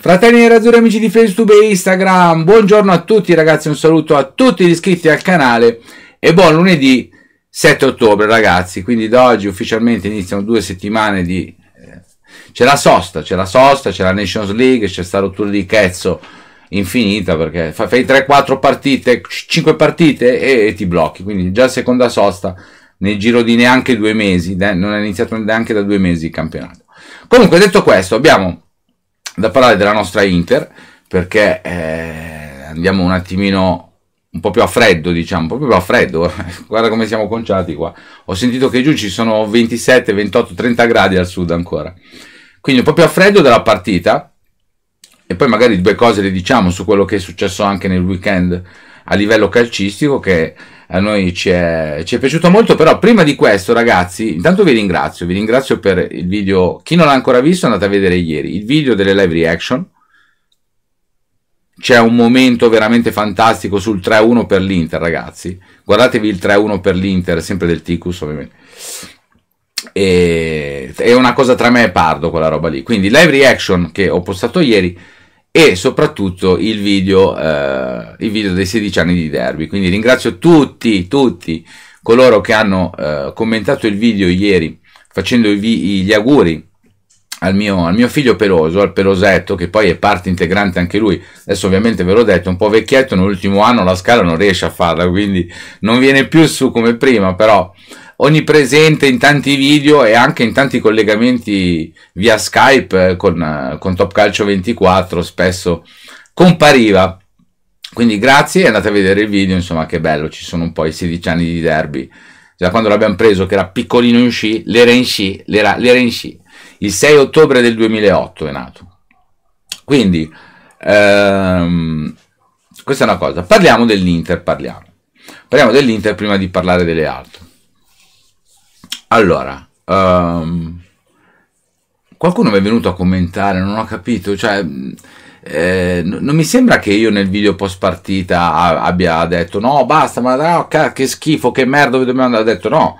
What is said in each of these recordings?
Fratelli nerazzurri amici di Facebook e Instagram, buongiorno a tutti ragazzi, un saluto a tutti gli iscritti al canale e buon lunedì 7 ottobre ragazzi, quindi da oggi ufficialmente iniziano due settimane di... Eh, c'è la sosta, c'è la sosta, c'è la Nations League, c'è sta rottura di chezzo infinita perché fai 3-4 partite, 5 partite e, e, ti blocchi, quindi già seconda sosta nel giro di neanche due mesi, non è iniziato neanche da due mesi il campionato. Comunque detto questo abbiamo da parlare della nostra Inter, perché eh, andiamo un attimino un po' più a freddo, diciamo, proprio a freddo. Guarda come siamo conciati qua. Ho sentito che giù ci sono 27, 28, 30 gradi al sud ancora. Quindi un po' più a freddo della partita. E poi magari due cose le diciamo su quello che è successo anche nel weekend a livello calcistico che a noi ci è, ci è, piaciuto molto, però prima di questo ragazzi, intanto vi ringrazio, vi ringrazio per il video, chi non l'ha ancora visto andate a vedere ieri, il video delle live reaction, c'è un momento veramente fantastico sul 3-1 per l'Inter ragazzi, guardatevi il 3-1 per l'Inter, sempre del Ticus ovviamente, e, è una cosa tra me e Pardo quella roba lì, quindi live reaction che ho postato ieri, e soprattutto il video, eh, il video dei 16 anni di Derby. Quindi ringrazio tutti, tutti coloro che hanno eh, commentato il video ieri facendo gli auguri al mio, al mio, figlio Peloso, al Pelosetto, che poi è parte integrante anche lui. Adesso ovviamente ve l'ho detto, è un po' vecchietto, nell'ultimo anno la scala non riesce a farla, quindi non viene più su come prima, però onnipresente in tanti video e anche in tanti collegamenti via Skype eh, con, eh, con Top Calcio 24 spesso compariva. Quindi grazie, andate a vedere il video, insomma che bello, ci sono un po' i 16 anni di derby. Già quando l'abbiamo preso, che era piccolino in sci, l'era in sci, l'era, l'era in sci. Il 6 ottobre del 2008 è nato. Quindi, ehm, questa è una cosa. Parliamo dell'Inter, parliamo. Parliamo dell'Inter prima di parlare delle altre. Allora, um, qualcuno mi è venuto a commentare, non ho capito, cioè... Eh, non mi sembra che io nel video post partita abbia detto no basta ma no, che schifo che merda dobbiamo andare ho detto no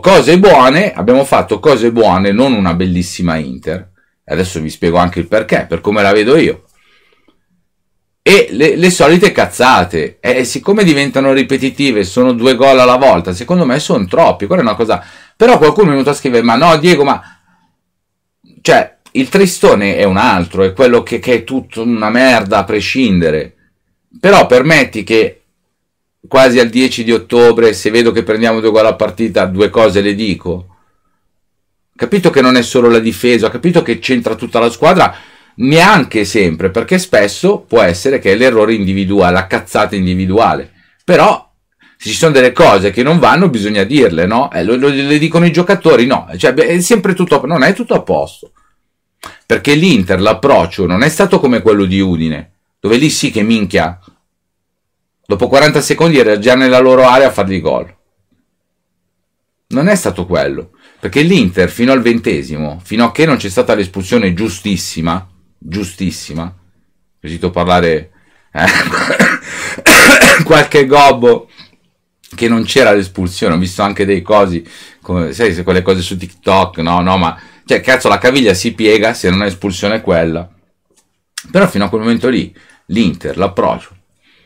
cose buone abbiamo fatto cose buone non una bellissima Inter adesso vi spiego anche il perché per come la vedo io e le, le, solite cazzate. E siccome diventano ripetitive, sono due gol alla volta, secondo me sono troppi. Quella è una cosa. Però qualcuno è venuto a scrivere: Ma no, Diego, ma. Cioè, il tristone è un altro, è quello che, che è tutta una merda a prescindere. Però permetti che quasi al 10 di ottobre, se vedo che prendiamo due gol a partita, due cose le dico. Capito che non è solo la difesa, capito che c'entra tutta la squadra neanche sempre, perché spesso può essere che è l'errore individuale, la cazzata individuale, però se ci sono delle cose che non vanno bisogna dirle, no? Eh, lo, lo, le dicono i giocatori, no? Cioè, è sempre tutto, non è tutto a posto, perché l'Inter, l'approccio non è stato come quello di Udine, dove lì sì che minchia, dopo 40 secondi era già nella loro area a fargli gol. Non è stato quello, perché l'Inter fino al ventesimo, fino a che non c'è stata l'espulsione giustissima, giustissima. Ho sentito parlare eh, qualche gobbo che non c'era l'espulsione, ho visto anche dei cosi, come, sai, se quelle cose su TikTok, no, no, ma... Cioè, cazzo, la caviglia si piega se non è espulsione quella. Però fino a quel momento lì, l'Inter, l'approccio,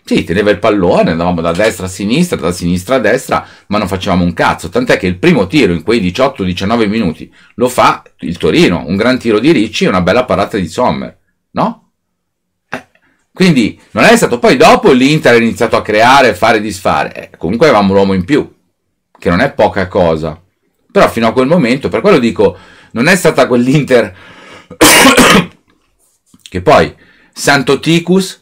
sì, teneva il pallone, andavamo da destra a sinistra, da sinistra a destra, ma non facevamo un cazzo. Tant'è che il primo tiro in quei 18-19 minuti lo fa il Torino, un gran tiro di Ricci e una bella parata di Sommer, no? Eh, quindi non è stato poi dopo l'Inter ha iniziato a creare, fare e disfare. Eh, comunque avevamo l'uomo in più, che non è poca cosa. Però fino a quel momento, per quello dico, non è stata quell'Inter che poi Santo Ticus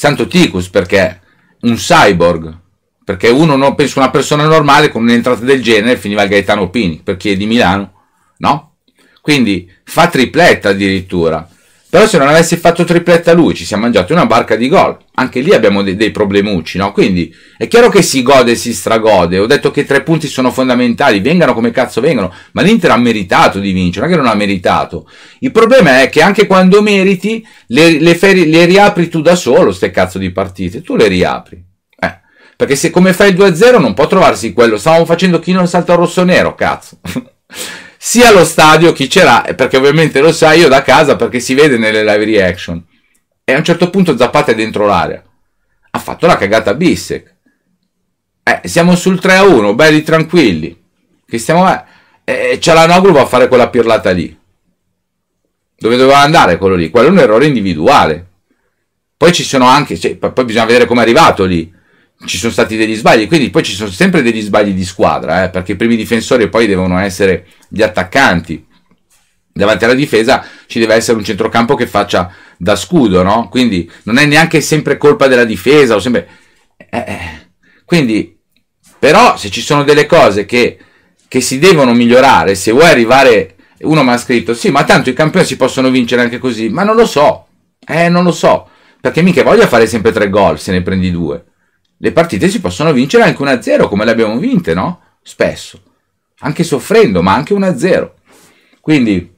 Santo Ticus perché un cyborg, perché uno, no, penso una persona normale con un'entrata del genere finiva il Gaetano Pini, per chi è di Milano, no? Quindi fa tripletta addirittura. Però se non avessi fatto tripletta lui, ci siamo mangiati una barca di gol. Anche lì abbiamo dei, dei problemucci, no? Quindi è chiaro che si gode e si stragode. Ho detto che tre punti sono fondamentali, vengano come cazzo vengono, ma l'Inter ha meritato di vincere, non è che non ha meritato. Il problema è che anche quando meriti, le, le, feri, le riapri tu da solo, ste cazzo di partite, tu le riapri. Eh. Perché se come fai il 2-0 non può trovarsi quello, stavamo facendo chi non salta rosso-nero, cazzo. sia lo stadio chi ce l'ha, perché ovviamente lo sai io da casa perché si vede nelle live reaction. E a un certo punto Zappata è dentro l'area. Ha fatto la cagata Bissek. Eh, siamo sul 3-1, belli tranquilli. Che stiamo... Eh, eh c'è la Noglu va a fare quella pirlata lì. Dove doveva andare quello lì? Quello è un errore individuale. Poi ci sono anche... Cioè, poi bisogna vedere come è arrivato lì ci sono stati degli sbagli, quindi poi ci sono sempre degli sbagli di squadra, eh, perché i primi difensori poi devono essere gli attaccanti. Davanti alla difesa ci deve essere un centrocampo che faccia da scudo, no? Quindi non è neanche sempre colpa della difesa, O sempre... Eh, eh, quindi, però se ci sono delle cose che, che si devono migliorare, se vuoi arrivare... Uno mi ha scritto, sì, ma tanto i campioni si possono vincere anche così, ma non lo so, eh, non lo so, perché mica voglio fare sempre tre gol se ne prendi due le partite si possono vincere anche 1-0, come le abbiamo vinte, no? Spesso. Anche soffrendo, ma anche 1-0. Quindi,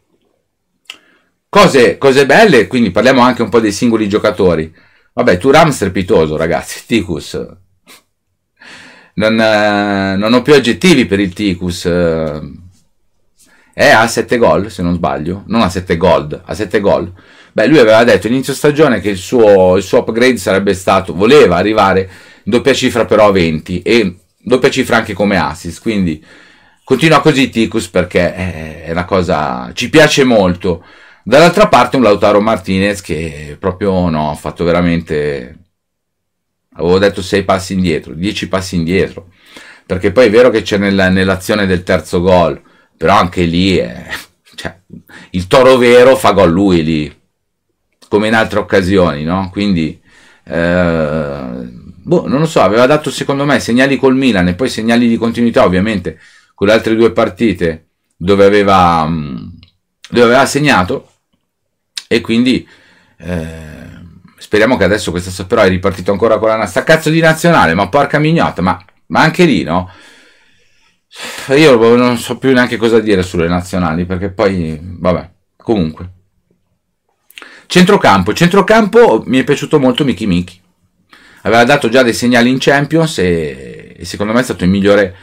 cose, cose, belle, quindi parliamo anche un po' dei singoli giocatori. Vabbè, Turam strepitoso, ragazzi, Ticus. Non, eh, non, ho più aggettivi per il Ticus. È a 7 gol, se non sbaglio. Non a 7 gol, a 7 gol. Beh, lui aveva detto inizio stagione che il suo, il suo upgrade sarebbe stato, voleva arrivare doppia cifra però a 20 e doppia cifra anche come assist, quindi continua così Ticus perché eh, è una cosa ci piace molto. Dall'altra parte un Lautaro Martinez che proprio no, ha fatto veramente avevo detto 6 passi indietro, 10 passi indietro, perché poi è vero che c'è nella, nell'azione del terzo gol, però anche lì è, eh, cioè, il toro vero fa gol lui lì, come in altre occasioni, no? Quindi eh, boh, non lo so, aveva dato secondo me segnali col Milan e poi segnali di continuità ovviamente con le altre due partite dove aveva, mm, dove aveva segnato e quindi eh, speriamo che adesso questa so, però è ripartito ancora con la sta cazzo di nazionale, ma porca mignotta, ma, ma anche lì no? Io boh, non so più neanche cosa dire sulle nazionali perché poi, vabbè, comunque. Centrocampo, centrocampo mi è piaciuto molto Miki Miki aveva dato già dei segnali in Champions e, e secondo me è stato il migliore,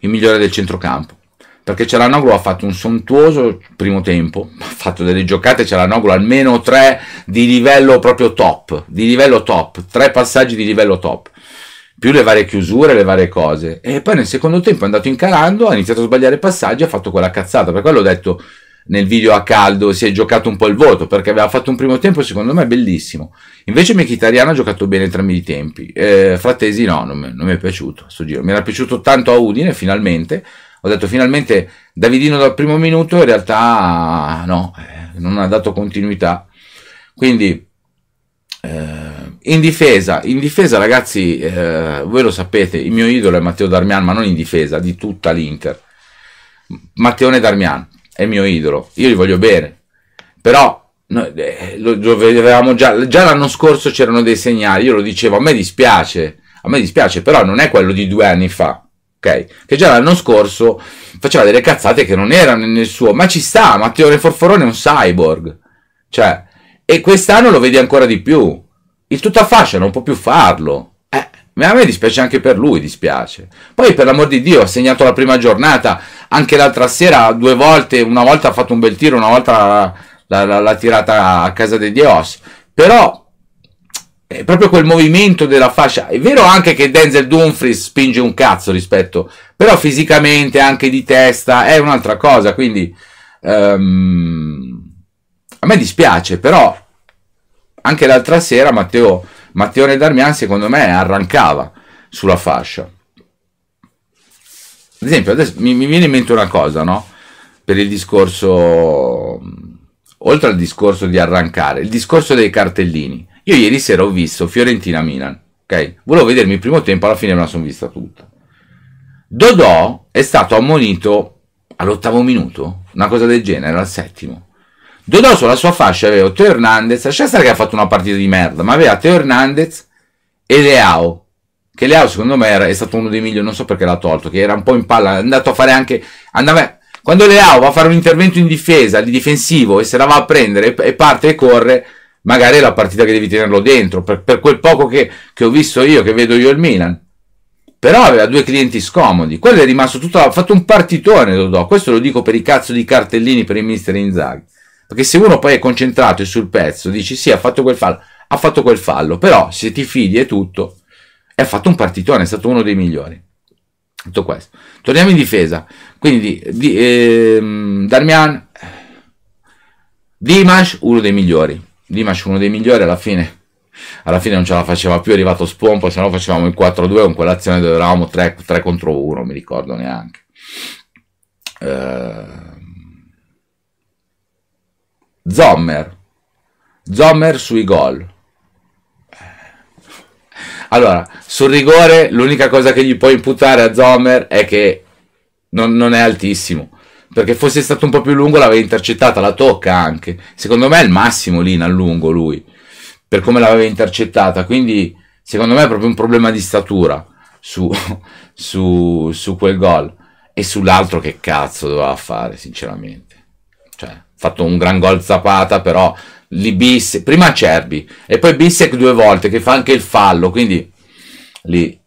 il migliore del centrocampo perché Cialanoglu ha fatto un sontuoso primo tempo, ha fatto delle giocate Cialanoglu almeno tre di livello proprio top, di livello top, tre passaggi di livello top, più le varie chiusure, le varie cose. E poi nel secondo tempo è andato incalando, ha iniziato a sbagliare passaggi, ha fatto quella cazzata, per quello ho detto nel video a caldo si è giocato un po' il voto perché aveva fatto un primo tempo secondo me bellissimo invece Mkhitaryan ha giocato bene entrambi i tempi eh, Frattesi no, non mi, non mi è piaciuto sto giro mi era piaciuto tanto a Udine finalmente ho detto finalmente Davidino dal primo minuto in realtà no, eh, non ha dato continuità quindi eh, in difesa in difesa ragazzi eh, voi lo sapete il mio idolo è Matteo Darmian ma non in difesa di tutta l'Inter Matteone Darmian è mio idolo, io gli voglio bene, però no, eh, lo, lo già, già l'anno scorso c'erano dei segnali, io lo dicevo, a me dispiace, a me dispiace, però non è quello di due anni fa, ok? Che già l'anno scorso faceva delle cazzate che non erano nel suo, ma ci sta, Matteo Re Forforone è un cyborg, cioè, e quest'anno lo vedi ancora di più, il tutta fascia non può più farlo, ma a me dispiace anche per lui, dispiace. Poi per l'amor di Dio ha segnato la prima giornata, anche l'altra sera due volte, una volta ha fatto un bel tiro, una volta l'ha, tirata a casa dei Dios. Però è proprio quel movimento della fascia. È vero anche che Denzel Dumfries spinge un cazzo rispetto, però fisicamente, anche di testa, è un'altra cosa. Quindi um, a me dispiace, però anche l'altra sera Matteo Matteone Darmian secondo me arrancava sulla fascia. Ad esempio, adesso mi, mi viene in mente una cosa, no? Per il discorso, oltre al discorso di arrancare, il discorso dei cartellini. Io ieri sera ho visto Fiorentina-Milan, ok? Volevo vedermi il primo tempo, alla fine me la sono vista tutta. Dodò è stato ammonito all'ottavo minuto, una cosa del genere, al settimo. Dodò sulla sua fascia aveva Teo Hernandez, lascia stare che ha fatto una partita di merda, ma aveva Teo Hernandez e Leao, che Leao secondo me era, è stato uno dei migliori, non so perché l'ha tolto, che era un po' in palla, è andato a fare anche, andava, quando Leao va a fare un intervento in difesa, di difensivo, e se la va a prendere e, parte e corre, magari è la partita che devi tenerlo dentro, per, per quel poco che, che, ho visto io, che vedo io il Milan. Però aveva due clienti scomodi, quello è rimasto tutto, ha fatto un partitone Dodò, questo lo dico per i cazzo di cartellini per il mister Inzaghi. Perché se uno poi è concentrato sul pezzo, dici sì, ha fatto quel fallo, ha fatto quel fallo, però se ti fidi è tutto, e ha fatto un partitone, è stato uno dei migliori. Tutto questo. Torniamo in difesa. Quindi di, eh, Darmian, Dimash, uno dei migliori. Dimash, uno dei migliori alla fine. Alla fine non ce la faceva più, è arrivato Spompo, se no facevamo il 4-2 con quell'azione dove eravamo 3, 3 contro 1, mi ricordo neanche. Eh, Zommer. Zommer sui gol. Allora, sul rigore l'unica cosa che gli puoi imputare a Zomer è che non, non è altissimo. Perché fosse stato un po' più lungo l'aveva intercettata, la tocca anche. Secondo me è il massimo lì in allungo lui, per come l'aveva intercettata. Quindi secondo me è proprio un problema di statura su, su, su quel gol. E sull'altro che cazzo doveva fare, sinceramente. Cioè, fatto un gran gol Zapata, però lì Bissec, prima Cerbi e poi Bissec due volte che fa anche il fallo, quindi lì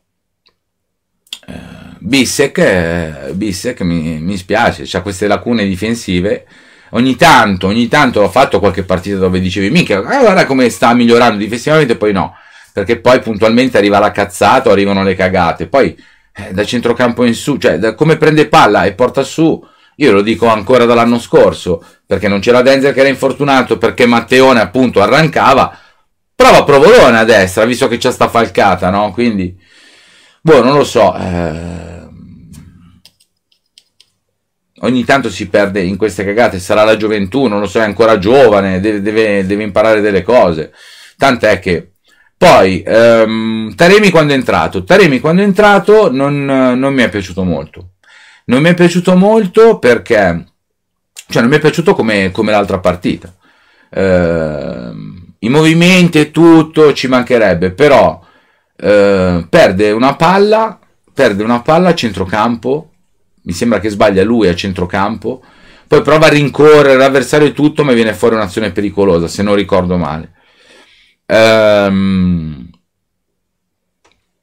eh, Bissec, eh, Bissec mi, mi spiace, ha queste lacune difensive. Ogni tanto, ogni tanto ho fatto qualche partita dove dicevi mica, eh, guarda come sta migliorando difensivamente, poi no, perché poi puntualmente arriva la cazzata, arrivano le cagate, poi eh, da centrocampo in su, cioè da, come prende palla e porta su, io lo dico ancora dall'anno scorso, perché non c'era Denzel che era infortunato, perché Matteone appunto arrancava. Prova Provolone a destra, visto che c'è sta falcata, no? Quindi, boh, non lo so. Eh... Ogni tanto si perde in queste cagate, sarà la gioventù, non lo so, è ancora giovane, deve, deve, deve imparare delle cose. Tant'è che poi, ehm, Taremi quando è entrato. Taremi quando è entrato non, non mi è piaciuto molto. Non mi è piaciuto molto perché, cioè non mi è piaciuto come, come l'altra partita. Eh, I movimenti e tutto ci mancherebbe, però eh, perde una palla, perde una palla a centrocampo, mi sembra che sbaglia lui a centrocampo, poi prova a rincorrere, l'avversario e tutto, ma viene fuori un'azione pericolosa, se non ricordo male. Ehm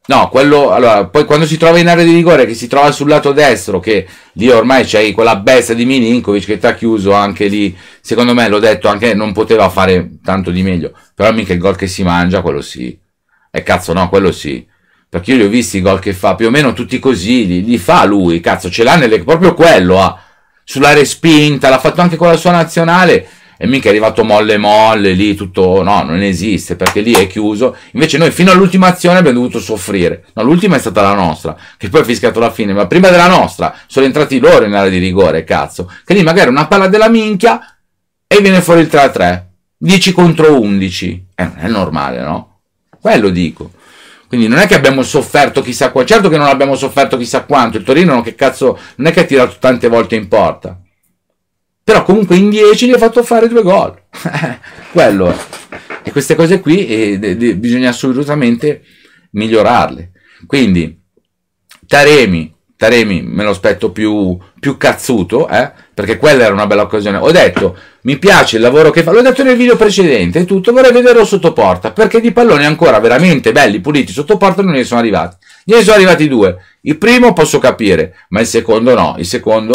No, quello, allora, poi quando si trova in area di rigore, che si trova sul lato destro, che lì ormai c'è quella bestia di Milinkovic che ti ha chiuso anche lì, secondo me l'ho detto, anche non poteva fare tanto di meglio, però mica il gol che si mangia, quello sì. E eh, cazzo no, quello sì. Perché io li ho visti i gol che fa, più o meno tutti così, li, li fa lui, cazzo, ce l'ha nelle, proprio quello, ha. Sulla respinta, l'ha fatto anche con la sua nazionale, e mica è arrivato molle molle lì tutto no non esiste perché lì è chiuso invece noi fino all'ultima azione abbiamo dovuto soffrire no l'ultima è stata la nostra che poi ha fischiato la fine ma prima della nostra sono entrati loro in area di rigore cazzo che lì magari una palla della minchia e viene fuori il 3-3 10 contro 11 eh, è normale no? quello dico quindi non è che abbiamo sofferto chissà quanto certo che non abbiamo sofferto chissà quanto il Torino che cazzo non è che ha tirato tante volte in porta però comunque in 10 gli ho fatto fare due gol. Quello è. E queste cose qui eh, de- de- bisogna assolutamente migliorarle. Quindi Taremi, Taremi me lo aspetto più, più cazzuto, eh? perché quella era una bella occasione. Ho detto, mi piace il lavoro che fa, l'ho detto nel video precedente, tutto, vorrei vederlo sotto porta, perché di palloni ancora veramente belli, puliti sotto porta non ne sono arrivati. Ne sono arrivati due. Il primo posso capire, ma il secondo no, il secondo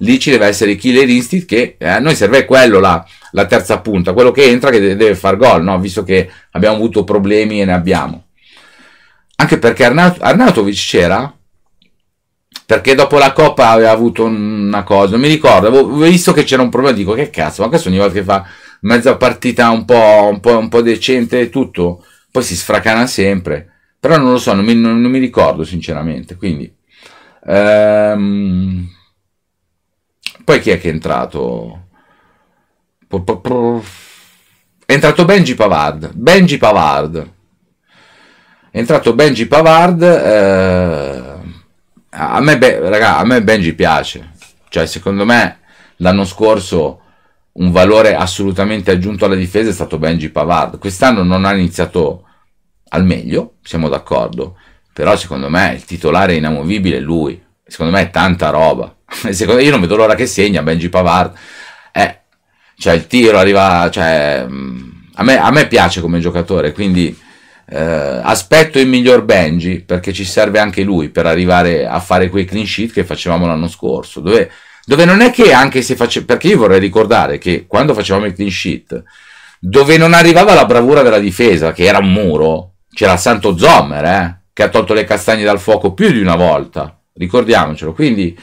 lì ci deve essere il killer instinct che eh, a noi serve quello là, la terza punta, quello che entra che deve far gol, no? visto che abbiamo avuto problemi e ne abbiamo. Anche perché Arnaut- Arnautovic c'era? Perché dopo la Coppa aveva avuto una cosa, non mi ricordo, avevo visto che c'era un problema, dico che cazzo, ma questo ogni volta che fa mezza partita un po', un po', un po decente e tutto, poi si sfracana sempre. Però non lo so, non mi, non, non mi ricordo sinceramente, quindi... Ehm, poi chi è che è entrato? È entrato Benji Pavard. Benji Pavard. È entrato Benji Pavard. Eh, a, me, raga, a me Benji piace. Cioè, secondo me, l'anno scorso un valore assolutamente aggiunto alla difesa è stato Benji Pavard. Quest'anno non ha iniziato al meglio, siamo d'accordo, però secondo me il titolare inamovibile è lui. Secondo me è tanta roba. Eh, io non vedo l'ora che segna Benji Pavard. Eh, cioè il tiro arriva... Cioè, mm, a, me, a me piace come giocatore, quindi eh, aspetto il miglior Benji perché ci serve anche lui per arrivare a fare quei clean sheet che facevamo l'anno scorso, dove, dove non è che anche se facevamo... Perché io vorrei ricordare che quando facevamo il clean sheet, dove non arrivava la bravura della difesa, che era un muro, c'era Santo Zommer, eh, che ha tolto le castagne dal fuoco più di una volta, ricordiamocelo, quindi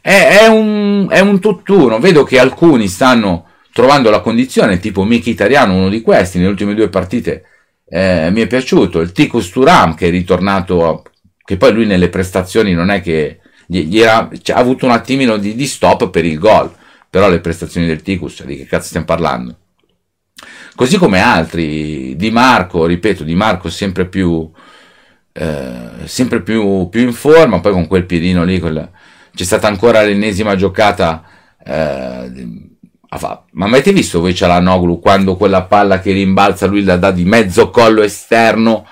è, è, un, è un tutt'uno. Vedo che alcuni stanno trovando la condizione, tipo Miki Italiano, uno di questi, nelle ultime due partite eh, mi è piaciuto, il Ticus Turam che è ritornato, a, che poi lui nelle prestazioni non è che gli, gli era, cioè, ha avuto un attimino di, di, stop per il gol, però le prestazioni del Ticus, cioè, di che cazzo stiamo parlando? Così come altri, Di Marco, ripeto, Di Marco sempre più, eh, sempre più, più in forma, poi con quel piedino lì, quel, c'è stata ancora l'ennesima giocata. Eh, ma avete visto voi Cialanoglu quando quella palla che rimbalza lui la dà di mezzo collo esterno?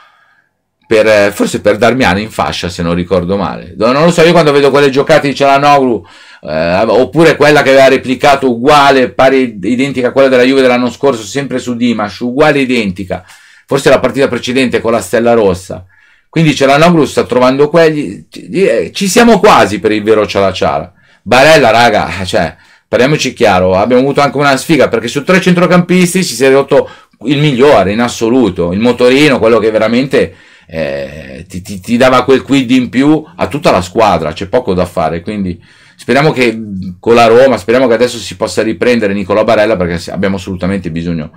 Per, forse per Darmiano in fascia se non ricordo male non lo so io quando vedo quelle giocate di Cialanoglu eh, oppure quella che aveva replicato uguale pari identica a quella della Juve dell'anno scorso sempre su Dimash uguale identica forse la partita precedente con la Stella Rossa quindi Cialanoglu sta trovando quelli, eh, ci siamo quasi per il vero Ciala Ciala. Barella, raga, eh, cioè, parliamoci chiaro, abbiamo avuto anche una sfiga perché su tre centrocampisti ci si è rotto il migliore in assoluto, il motorino, quello che veramente eh, ti, ti, ti, dava quel quid in più a tutta la squadra, c'è poco da fare, quindi speriamo che mm, con la Roma, speriamo che adesso si possa riprendere Nicolò Barella perché abbiamo assolutamente bisogno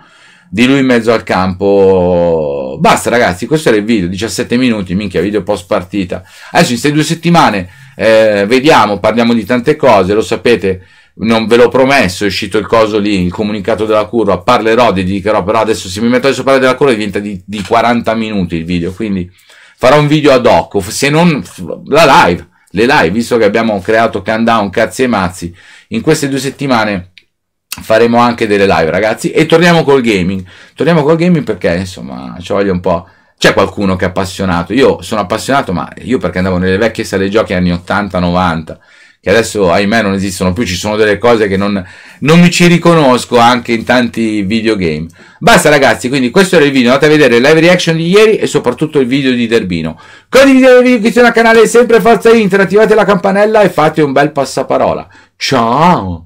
di lui in mezzo al campo basta ragazzi questo era il video 17 minuti minchia video post partita adesso in queste due settimane eh, vediamo parliamo di tante cose lo sapete non ve l'ho promesso, è uscito il coso lì, il comunicato della curva, parlerò, dedicherò, però adesso se mi metto adesso a parlare della curva diventa di, di 40 minuti il video, quindi farò un video ad hoc, se non la live, le live, visto che abbiamo creato Countdown, cazzi e mazzi, in queste due settimane faremo anche delle live ragazzi e torniamo col gaming torniamo col gaming perché insomma ci voglio un po' c'è qualcuno che è appassionato io sono appassionato ma io perché andavo nelle vecchie sale giochi anni 80-90 che adesso ahimè non esistono più ci sono delle cose che non, non mi ci riconosco anche in tanti videogame basta ragazzi quindi questo era il video andate a vedere il live reaction di ieri e soprattutto il video di Derbino condividete il video iscrivetevi al canale sempre forza internet attivate la campanella e fate un bel passaparola ciao